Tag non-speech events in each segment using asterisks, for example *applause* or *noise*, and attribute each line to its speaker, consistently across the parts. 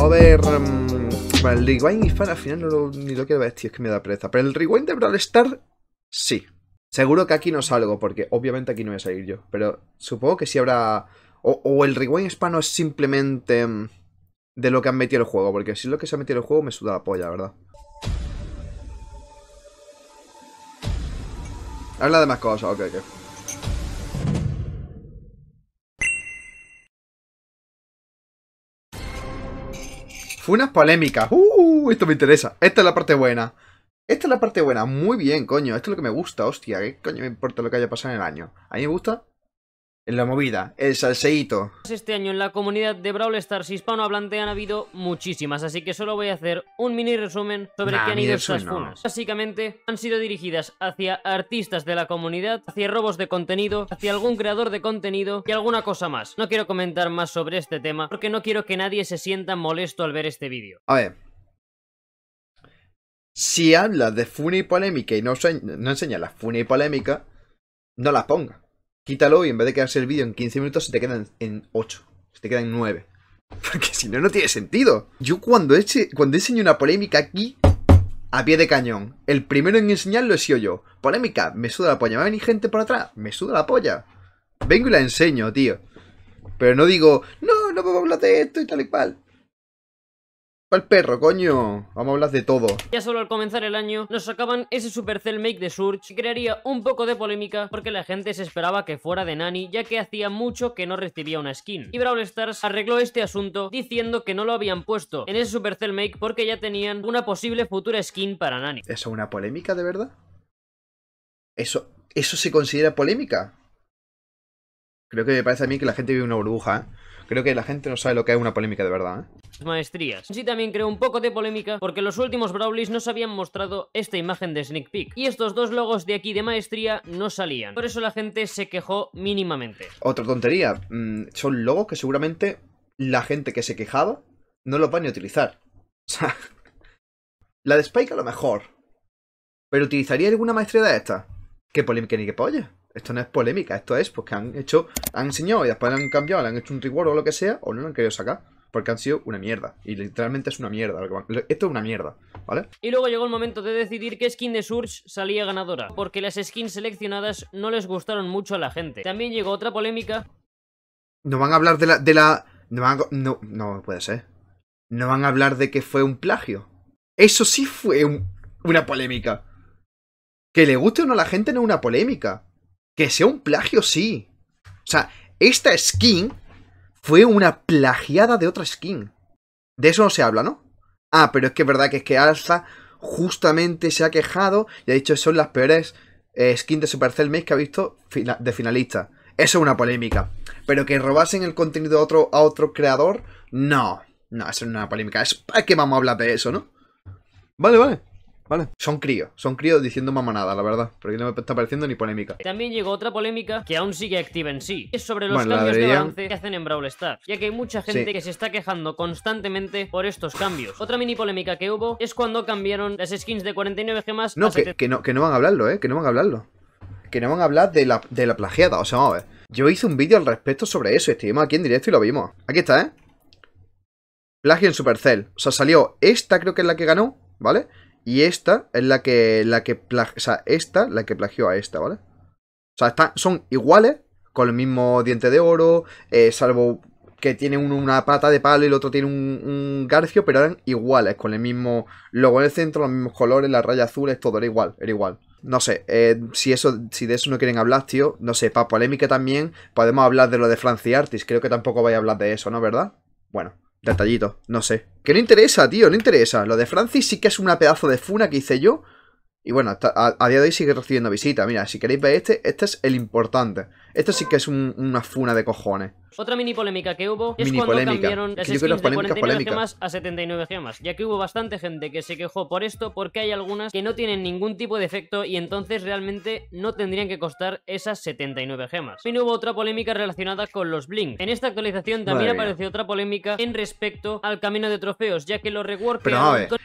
Speaker 1: A ver... Mm, el Rewind y al final no lo, ni lo quiero ver, tío, es que me da pereza. Pero el Rewind de Brawl Star, sí. Seguro que aquí no salgo, porque obviamente aquí no voy a salir yo. Pero supongo que sí habrá... O, el Rewind hispano es simplemente mm, de lo que han metido el juego, porque si es lo que se ha metido el juego me suda la polla, ¿verdad? Habla de más cosas, ok, ok. Unas polémicas. Uh, esto me interesa. Esta es la parte buena. Esta es la parte buena. Muy bien, coño. Esto es lo que me gusta, hostia. ¿Qué coño me importa lo que haya pasado en el año? A mí me gusta en la movida, el salseíto.
Speaker 2: Este año en la comunidad de Brawl Stars hispanohablante han habido muchísimas, así que solo voy a hacer un mini resumen sobre qué han ido estas funas. Básicamente, han sido dirigidas hacia artistas de la comunidad, hacia robos de contenido, hacia algún creador de contenido y alguna cosa más. No quiero comentar más sobre este tema, porque no quiero que nadie se sienta molesto al ver este vídeo.
Speaker 1: A ver, si habla de funa y polémica y no, no enseñas la funa y polémica, no la ponga quítalo y en vez de quedarse el vídeo en 15 minutos, se te quedan en 8, se te quedan en 9. *laughs* Porque si no, no tiene sentido. Yo cuando, eche, cuando enseño una polémica aquí, a pie de cañón, el primero en enseñarlo he sido yo. Polémica, me suda la polla. Me venir gente por atrás, me suda la polla. Vengo y la enseño, tío. Pero no digo, no, no puedo hablar de esto y tal y cual el perro, coño? Vamos a hablar de todo.
Speaker 2: Ya solo al comenzar el año nos sacaban ese Supercell Make de Surge crearía un poco de polémica porque la gente se esperaba que fuera de Nani ya que hacía mucho que no recibía una skin. Y Brawl Stars arregló este asunto diciendo que no lo habían puesto en ese Supercell Make porque ya tenían una posible
Speaker 1: futura skin para Nani. ¿Eso es una polémica de verdad? ¿Eso, ¿Eso se considera polémica? Creo que me parece a mí que la gente vive una burbuja, ¿eh? Creo que la gente no sabe lo que es una polémica de verdad, ¿eh?
Speaker 2: maestrías. Sí también creo un poco de polémica porque los últimos Brawlys nos habían mostrado esta imagen de sneak peek y estos dos logos de aquí de maestría no salían. Por eso la gente se quejó mínimamente.
Speaker 1: Otra tontería, mm, son logos que seguramente la gente que se quejaba no los va ni a utilizar. *laughs* O sea, la de Spike a lo mejor. Pero utilizaría alguna maestría de esta. Qué polémica ni qué polla esto no es polémica, esto es porque han hecho, han enseñado y después han cambiado, le han hecho un reward o lo que sea, o no lo han querido sacar. Porque han sido una mierda. Y literalmente es una mierda. Esto es una mierda, ¿vale?
Speaker 2: Y luego llegó el momento de decidir qué skin de Surge salía ganadora. Porque las skins seleccionadas no les gustaron mucho a la gente. También llegó otra polémica.
Speaker 1: No van a hablar de la. De la... No, van no, puede ser. No van a hablar de que fue un plagio. Eso sí fue una polémica. Que le guste o no a la gente no es una polémica. Que sea un plagio, sí. O sea, esta skin fue una plagiada de otra skin. De eso no se habla, ¿no? Ah, pero es que es verdad que es que Alza justamente se ha quejado y ha dicho que son las peores eh, skins de Supercell Maze que ha visto de finalista. Eso es una polémica. Pero que robasen el contenido a otro, otro creador, no. No, eso no es una polémica. Es, que vamos a hablar de eso, no? Vale, vale. ¿vale? Son críos, son críos diciendo mamonada, la verdad, porque no me está pareciendo ni polémica.
Speaker 2: También llegó otra polémica que aún sigue activa en sí, es sobre los cambios de balance que hacen en Brawl Stars, ya que hay mucha gente que se está quejando constantemente por estos cambios. Otra mini polémica que hubo es cuando cambiaron las skins de 49 gemas. No, que,
Speaker 1: no, que no van a hablarlo, ¿eh? Que no van a hablarlo. Que no van a hablar de la, de la plagiada, o sea, vamos a ver. Yo hice un vídeo al respecto sobre eso, estuvimos aquí en directo y lo vimos. Aquí está, ¿eh? Plagio en Supercell. O sea, salió esta, creo que es la que ganó, ¿vale? Y esta es la que. La que o sea, esta la que plagió a esta, ¿vale? O sea, son iguales, con el mismo diente de oro, eh, salvo que tiene uno una pata de palo y el otro tiene un, garcio, pero eran iguales, con el mismo logo en el centro, los mismos colores, raya azul es todo, era igual, era igual. No sé, eh, si, eso, si de eso no quieren hablar, tío, no sé, para polémica también, podemos hablar de lo de Francia Artis, creo que tampoco vais a hablar de eso, ¿no? ¿Verdad? Bueno. Detallito, no sé. Que no interesa, tío, no interesa. Lo de Francis sí que es una pedazo de funa que hice yo. Y bueno, a, día de hoy sigue recibiendo visitas. Mira, si queréis ver este, este es el importante. Este sí que es una funa de cojones.
Speaker 2: Otra mini polémica que hubo es cuando cambiaron las skins de 49 gemas a 79 gemas, ya que hubo bastante gente que se quejó por esto porque hay algunas que no tienen ningún tipo de efecto y entonces realmente no tendrían que costar esas 79 gemas. También hubo otra polémica relacionada con los blinks. En esta actualización también apareció otra polémica en respecto al camino de trofeos, ya que los rework Pero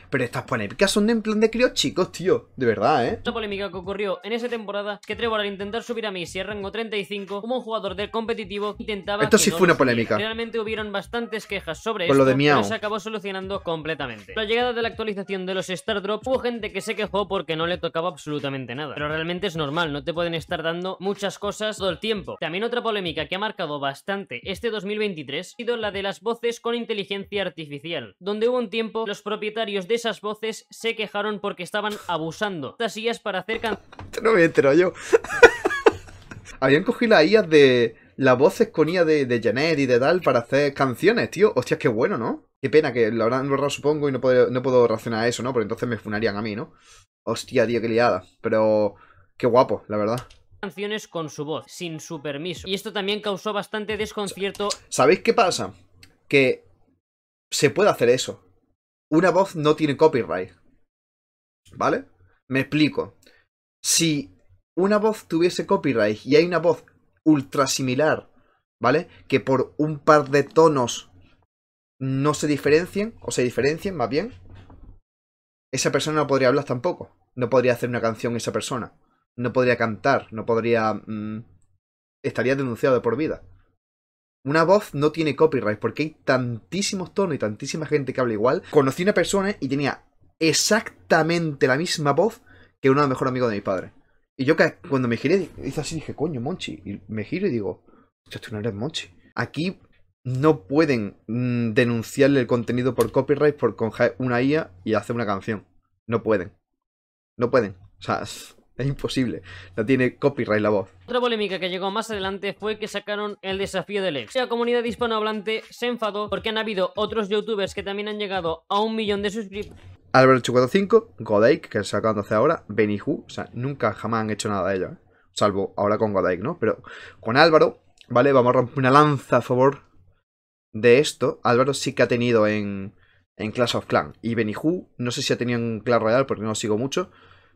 Speaker 1: pero estas polémicas son de en plan de críos chicos, tío, de verdad, ¿eh?
Speaker 2: Otra polémica que ocurrió en esa temporada que Trevor al intentar subir a Messi a rango 35 como un jugador del competitivo intentaba... Esto fue una polémica. Realmente hubieron bastantes quejas sobre esto, lo de pero se acabó solucionando completamente. La llegada de la actualización de los StarDrop hubo gente que se quejó porque no le tocaba absolutamente nada. Pero realmente es normal, no te pueden estar dando muchas cosas todo el tiempo. También otra polémica que ha marcado bastante este 2023 ha sido la de las voces con inteligencia artificial, donde hubo un tiempo los propietarios de esas voces se quejaron porque estaban abusando Estas sillas para hacer canciones.
Speaker 1: *laughs* No me entero yo. *laughs* Habían cogido la IA de la voz esconía de, de Janet y de tal para hacer canciones, tío. Hostias, qué bueno, ¿no? Qué pena que lo habrán borrado, supongo, y no puedo, no a eso, ¿no? Porque entonces me funarían a mí, ¿no? Hostia, tío, qué liada. Pero qué guapo, la verdad
Speaker 2: canciones con su voz, sin su permiso. Y esto también causó bastante desconcierto.
Speaker 1: ¿Sabéis qué pasa? Que se puede hacer eso. Una voz no tiene copyright. ¿Vale? Me explico. Si una voz tuviese copyright y hay una voz ultrasimilar, ¿vale? Que por un par de tonos no se diferencien, o se diferencien más bien, esa persona no podría hablar tampoco. No podría hacer una canción esa persona. No podría cantar, no podría... Mm, estaría denunciado de por vida. Una voz no tiene copyright porque hay tantísimos tonos y tantísima gente que habla igual. Conocí una persona y tenía exactamente la misma voz que uno de los mejores amigos de mi padre. Y yo cuando me giré, hice así, dije, coño, Monchi. Y me giro y digo, tú no eres Monchi. Aquí no pueden mm, denunciarle el contenido por copyright por con una IA y hacer una canción. No pueden. No pueden. O sea, es, imposible. No tiene copyright la voz.
Speaker 2: Otra polémica que llegó más adelante fue que sacaron el desafío del ex. La comunidad hispanohablante se enfadó porque han habido otros youtubers que también han llegado a un millón de suscriptores
Speaker 1: Álvaro 845, Godaik que se acaban de hacer ahora, Benihu, o sea, nunca jamás han hecho nada de ello, ¿eh? salvo ahora con Godaik, ¿no? Pero con Álvaro, ¿vale? Vamos a romper una lanza a favor de esto. Álvaro sí que ha tenido en, en Clash of Clans, y Benihu, no sé si ha tenido en Clash Royale, porque no sigo mucho,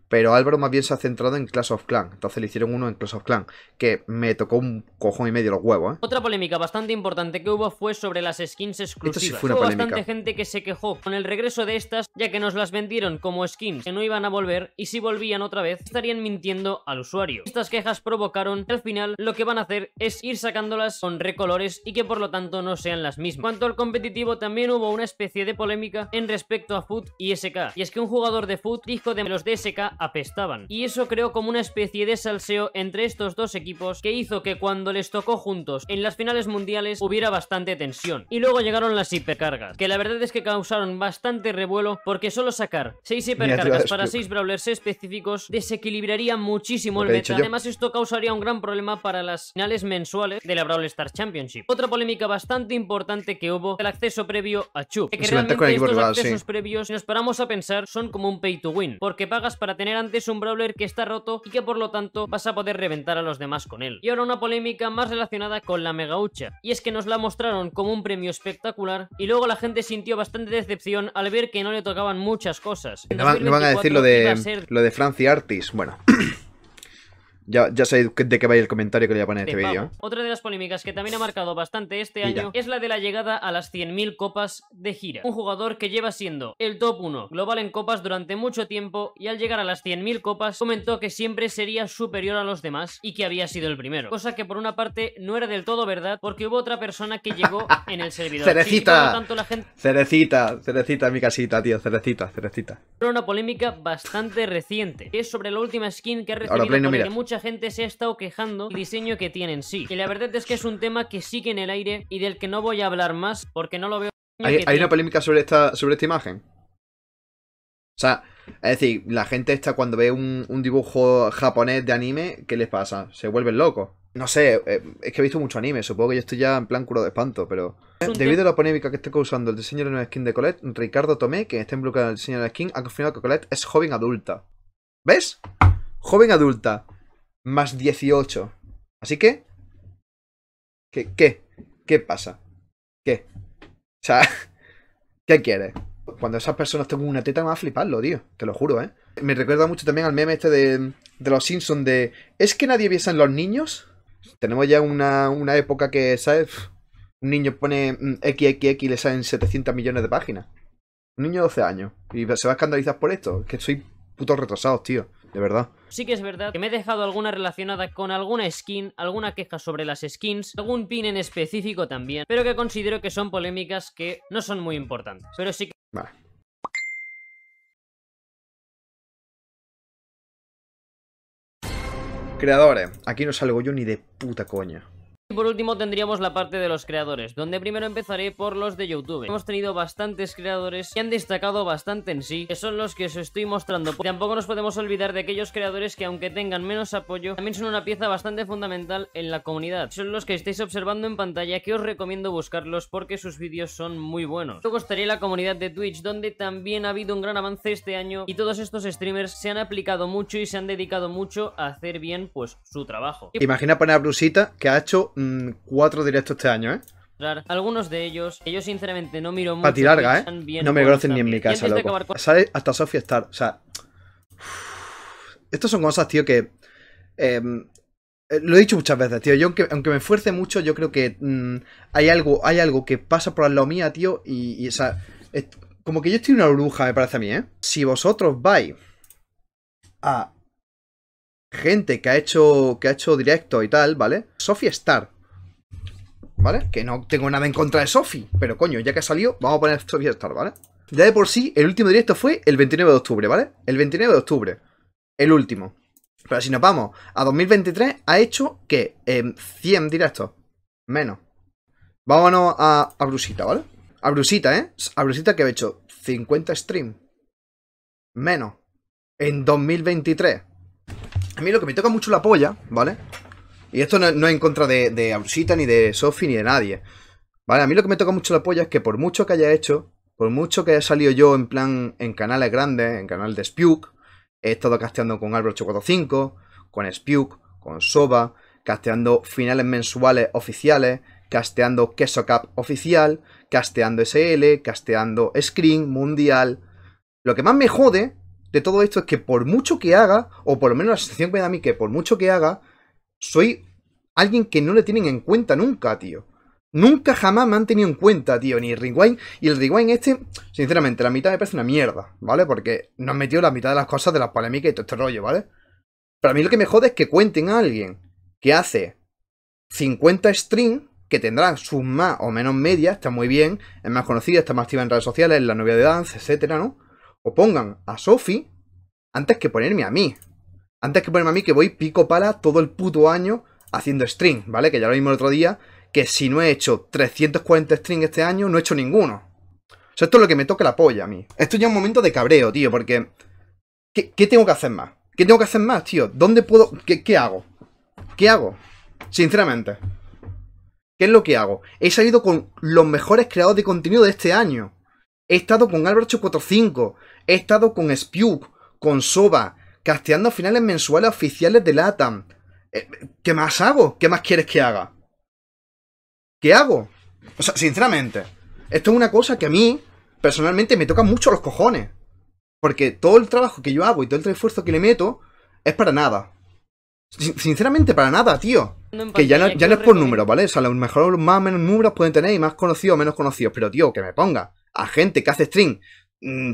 Speaker 1: pero Álvaro más bien se ha centrado en Clash of Clans. Entonces le hicieron uno en Clash of Clans, que me tocó un cojón y medio los huevos. ¿eh?
Speaker 2: Otra polémica bastante importante que hubo fue sobre las skins exclusivas. Esto fue hubo bastante gente que se quejó con el regreso de estas, ya que nos las vendieron como skins que no iban a volver y si volvían otra vez estarían mintiendo al usuario. Estas quejas provocaron que al final lo que van a hacer es ir sacándolas con recolores y que por lo tanto no sean las mismas. En cuanto al competitivo, también hubo una especie de polémica en respecto a Foot y SK. Y es que un jugador de Foot dijo de los de SK apestaban. Y eso creó como una especie de salseo entre estos dos equipos que hizo que cuando les tocó juntos en las finales mundiales hubiera bastante tensión. Y luego llegaron las hipercargas, que la verdad es que causaron bastante revuelo porque solo sacar 6 hipercargas para 6 brawlers específicos desequilibraría muchísimo el meta. Además esto causaría un gran problema para las finales mensuales de la Brawl Star Championship. Otra polémica bastante importante que hubo, el acceso previo a Chup. Que, realmente estos accesos previos, si nos paramos a pensar, son como un pay to win, porque pagas para tener antes un brawler que está roto y que por lo tanto vas a poder reventar a los demás con él. Y ahora una polémica más relacionada con la Mega Ucha, y es que nos la mostraron como un premio espectacular y luego la gente sintió bastante decepción al ver que no le tocaban muchas cosas. No van, a decir lo de,
Speaker 1: lo de Artis, bueno... *clears throat* Ya, ya sé de qué va el comentario que le voy a poner en este eh, vídeo.
Speaker 2: Otra de las polémicas que también ha marcado bastante este año es la de la llegada a las 100.000 copas de gira. Un jugador que lleva siendo el top 1 global en copas durante mucho tiempo y al llegar a las 100.000 copas comentó que siempre sería superior a los demás y que había sido el primero. Cosa que por una parte no era del todo verdad porque hubo otra persona que llegó *laughs* en el servidor. ¡Cerecita!
Speaker 1: ¡Cerecita! ¡Cerecita mi casita, tío! ¡Cerecita! ¡Cerecita!
Speaker 2: Pero una polémica bastante reciente es sobre la última skin que ha recibido gente se ha estado quejando del diseño que tienen sí. Y la verdad es que es un tema que sigue en el aire y del que no voy a hablar más porque no lo veo. Hay, una
Speaker 1: polémica sobre esta, sobre esta imagen. O sea, es decir, la gente está cuando ve un, dibujo japonés de anime, ¿qué les pasa? Se vuelven locos. No sé, eh, es que he visto mucho anime, supongo que yo estoy ya en plan curo de espanto, pero... Debido a la polémica que está causando el diseño de la nueva skin de Colette, Ricardo Tomé, Que está involucrado en el diseño de la skin, ha confirmado que Colette es joven adulta. ¿Ves? Joven adulta más 18. Así que... ¿Qué? ¿Qué? ¿Qué pasa? ¿Qué? O sea, *laughs* ¿qué quieres? Cuando esas personas tengan una teta me va a fliparlo, tío. Te lo juro, ¿eh? Me recuerda mucho también al meme este de, de los Simpsons de... ¿Es que nadie piensa en los niños? Tenemos ya una, época que, ¿sabes? Un niño pone XXX mm, y le salen 700 millones de páginas. Un niño de 12 años. Y se va a escandalizar por esto. Es que soy puto retrasado, tío de verdad.
Speaker 2: Sí que es verdad que me he dejado alguna relacionada con alguna skin, alguna queja sobre las skins, algún pin en específico también, pero que considero que son polémicas que no son muy importantes. Pero sí que...
Speaker 1: Vale. Creadores, aquí no salgo yo ni de puta coña.
Speaker 2: Y por último tendríamos la parte de los creadores, donde primero empezaré por los de YouTube. Hemos tenido bastantes creadores que han destacado bastante en sí, que son los que os estoy mostrando. Tampoco nos podemos olvidar de aquellos creadores que aunque tengan menos apoyo, también son una pieza bastante fundamental en la comunidad. Son los que estáis observando en pantalla que os recomiendo buscarlos porque sus vídeos son muy buenos. Luego estaría la comunidad de Twitch, donde también ha habido un gran avance este año y todos estos streamers se han aplicado mucho y se han dedicado mucho a hacer bien pues su trabajo. Imagina
Speaker 1: poner a que ha hecho Mm, cuatro directos este año, ¿eh?
Speaker 2: Algunos de ellos, ellos sinceramente no miro mucho. larga, ¿eh? No me conocen ni en mi casa,
Speaker 1: hasta Sofía Star. O sea. estas son cosas, tío, que. Em, eh, lo he dicho muchas veces, tío. Yo, aunque, aunque me esfuerce mucho, yo creo que mm, hay, algo, hay algo que pasa por la mía, tío. Y, esa como que yo estoy una bruja, me parece a mí, ¿eh? Si vosotros vais a gente que ha hecho, que ha hecho directo y tal, ¿vale? Sofía Star. ¿Vale? Que no tengo nada en contra de Sofi, pero coño, ya que ha salido, vamos a poner Sofía Star, ¿vale? Ya de por sí, el último directo fue el 29 de octubre, ¿vale? El 29 de octubre. El último. Pero si nos vamos a 2023, ha hecho que 100 em, directos. Menos. Vámonos a, a Brusita, ¿vale? A Brusita, ¿eh? A Brusita que ha hecho 50 streams Menos. En 2023. A mí lo que me toca mucho la polla, ¿vale? Y esto no, es en contra de, de ni de Sophie, ni de nadie. Vale, a mí lo que me toca mucho la polla es que por mucho que haya hecho, por mucho que haya salido yo en plan en canales grandes, en canal de Spuke, he estado casteando con Álvaro 845, con Spuke, con Soba, casteando finales mensuales oficiales, casteando Queso Cup oficial, casteando SL, casteando Screen, Mundial. Lo que más me jode de todo esto es que por mucho que haga, o por lo menos la sensación que me da a mí que por mucho que haga, soy alguien que no le tienen en cuenta nunca, tío. Nunca jamás me han tenido en cuenta, tío, ni el Rewind. Y el Rewind este, sinceramente, la mitad me parece una mierda, ¿vale? Porque no han metido la mitad de las cosas de las polémicas y todo este rollo, ¿vale? Pero a mí lo que me jode es que cuenten a alguien que hace 50 streams que tendrán sus más o menos medias, está muy bien, es más conocida, está más activa en redes sociales, en la novia de dance, etcétera, ¿no? pongan a Sophie antes que ponerme a mí. Antes que ponerme a mí que voy pico pala todo el puto año haciendo string, ¿vale? Que ya lo vimos el otro día, que si no he hecho 340 string este año, no he hecho ninguno. O sea, esto es lo que me toca la polla a mí. Esto ya es un momento de cabreo, tío, porque... ¿Qué, tengo que hacer más? ¿Qué tengo que hacer más, tío? ¿Dónde puedo...? ¿Qué, hago? ¿Qué hago? Sinceramente. ¿Qué es lo que hago? He salido con los mejores creadores de contenido de este año. He estado con Álvaro 845. He estado con Spiuk, con Soba, casteando finales mensuales oficiales de LATAM. Eh, ¿Qué más hago? ¿Qué más quieres que haga? ¿Qué hago? O sea, sinceramente, esto es una cosa que a mí, personalmente, me toca mucho los cojones. Porque todo el trabajo que yo hago y todo el esfuerzo que le meto es para nada. sinceramente, para nada, tío. que ya no, ya es por números, ¿vale? O sea, los mejores más menos números pueden tener y más conocidos menos conocidos. Pero, tío, que me ponga a gente que hace stream mm,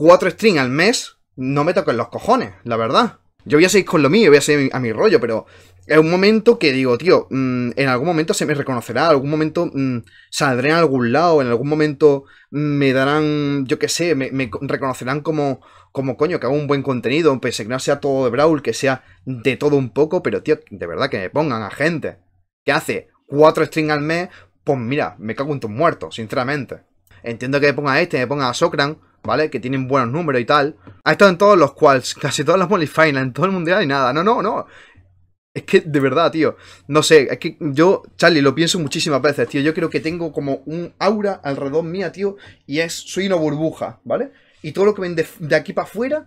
Speaker 1: cuatro streams al mes, no me en los cojones, la verdad. Yo voy a seguir con lo mío, voy a seguir a mi rollo, pero es un momento que digo, tío, mm, en algún momento se me reconocerá, en algún momento mm, saldré en algún lado, en algún momento mm, me darán, yo qué sé, me, reconocerán como, como coño, que hago un buen contenido, pese que no sea todo de Brawl, que sea de todo un poco, pero tío, de verdad que me pongan a gente que hace cuatro streams al mes, pues mira, me cago en tus muertos, sinceramente. Entiendo que me ponga a este, me ponga a Socran, ¿vale? Que tienen buenos números y tal. Ha estado en todos los quals, casi todas las Final, en todo el mundial y nada. No, no, no. Es que de verdad, tío. No sé, es que yo, Charlie, lo pienso muchísimas veces, tío. Yo creo que tengo como un aura alrededor mía, tío. Y es, soy una burbuja, ¿vale? Y todo lo que ven de, aquí para afuera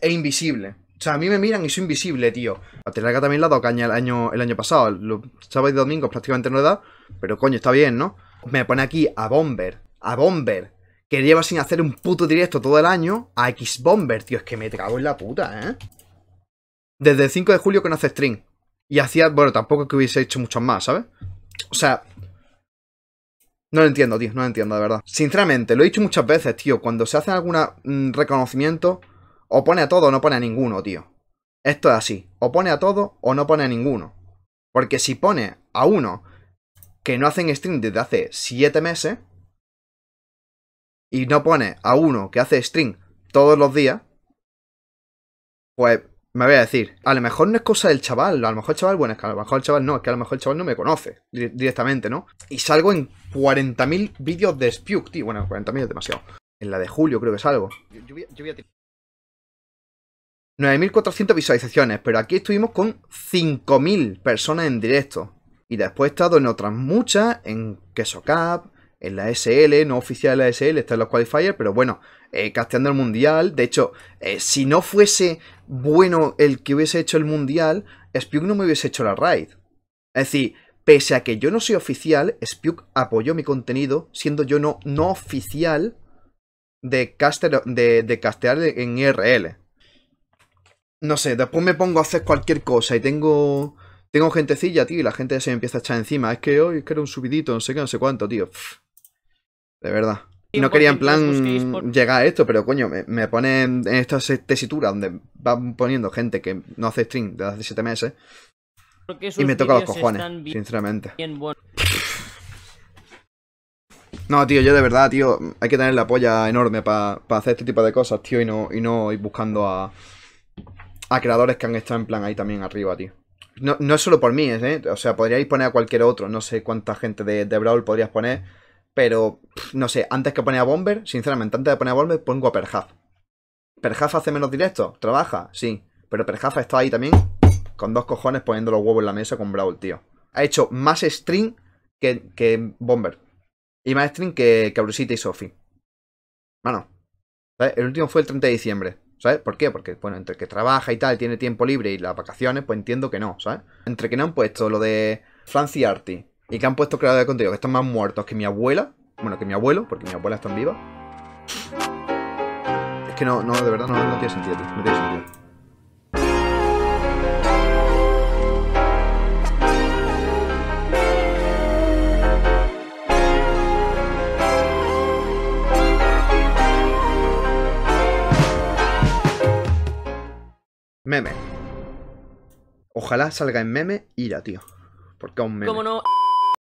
Speaker 1: es invisible. O sea, a mí me miran y soy invisible, tío. A telaga también le ha dado caña el año, el año pasado. Los sábados y domingos prácticamente no le da. Pero coño, está bien, ¿no? Me pone aquí a Bomber. A Bomber que lleva sin hacer un puto directo todo el año, a X-Bomber, tío, es que me trago en la puta, ¿eh? Desde el 5 de julio que no hace stream. Y hacía, bueno, tampoco que hubiese hecho muchos más, ¿sabes? O sea... No lo entiendo, tío, no lo entiendo, de verdad. Sinceramente, lo he dicho muchas veces, tío, cuando se hace algún mm, reconocimiento, o pone a todo o no pone a ninguno, tío. Esto es así, o pone a todo o no pone a ninguno. Porque si pone a uno que no hacen stream desde hace 7 meses, y no pone a uno que hace string todos los días, pues me voy a decir, a lo mejor no es cosa del chaval, a lo mejor el chaval, bueno, es que a lo mejor el chaval no, es que a lo mejor el chaval no me conoce directamente, ¿no? Y salgo en 40.000 vídeos de Spuk, tío. Bueno, 40.000 es demasiado. En la de julio creo que salgo. Yo, 9.400 visualizaciones, pero aquí estuvimos con 5.000 personas en directo. Y después he estado en otras muchas, en Queso Cap, en la SL, no oficial de la SL, está en los qualifiers, pero bueno, eh, casteando el mundial. De hecho, eh, si no fuese bueno el que hubiese hecho el mundial, Spiuk no me hubiese hecho la raid. Es decir, pese a que yo no soy oficial, Spiuk apoyó mi contenido, siendo yo no, no oficial de, de, de castear en IRL. No sé, después me pongo a hacer cualquier cosa y tengo. Tengo gentecilla, tío, y la gente se me empieza a echar encima. Es que hoy es que era un subidito, no sé qué, no sé cuánto, tío. De verdad.
Speaker 2: Y no quería en plan
Speaker 1: llegar a esto, pero coño, me, me ponen en esta tesitura donde van poniendo gente que no hace stream desde hace 7 meses. y me toca los cojones, sinceramente. no, tío, yo de verdad, tío, hay que tener la polla enorme para hacer este tipo de cosas, tío, y no, y no ir buscando a, a creadores que han estado en plan ahí también arriba, tío. No, no es solo por mí, ¿eh? O sea, podríais poner a cualquier otro, no sé cuánta gente de, de Brawl podrías poner pero, no sé, antes que pone a Bomber, sinceramente, antes de poner a Bomber, pongo a Perjaf. ¿Perjaf hace menos directo ¿Trabaja? Sí. Pero Perjaf está ahí también con dos cojones poniendo los huevos en la mesa con Brawl, tío. Ha hecho más string que, Bomber. Y más string que, que Brusita y Sophie. Bueno, El último fue el 30 de diciembre. ¿Sabes? ¿Por qué? Porque, bueno, entre que trabaja y tal, tiene tiempo libre y las vacaciones, pues entiendo que no, ¿sabes? Entre que no han puesto lo de Franci y que han puesto creadores de contenido que están más muertos que mi abuela. Bueno, que mi abuelo, porque mi abuela está en viva. Es que no, no, de verdad no, tiene sentido, tío. No tiene sentido. Meme. Ojalá salga en meme ira, tío. Porque es un meme. ¿Cómo
Speaker 2: no?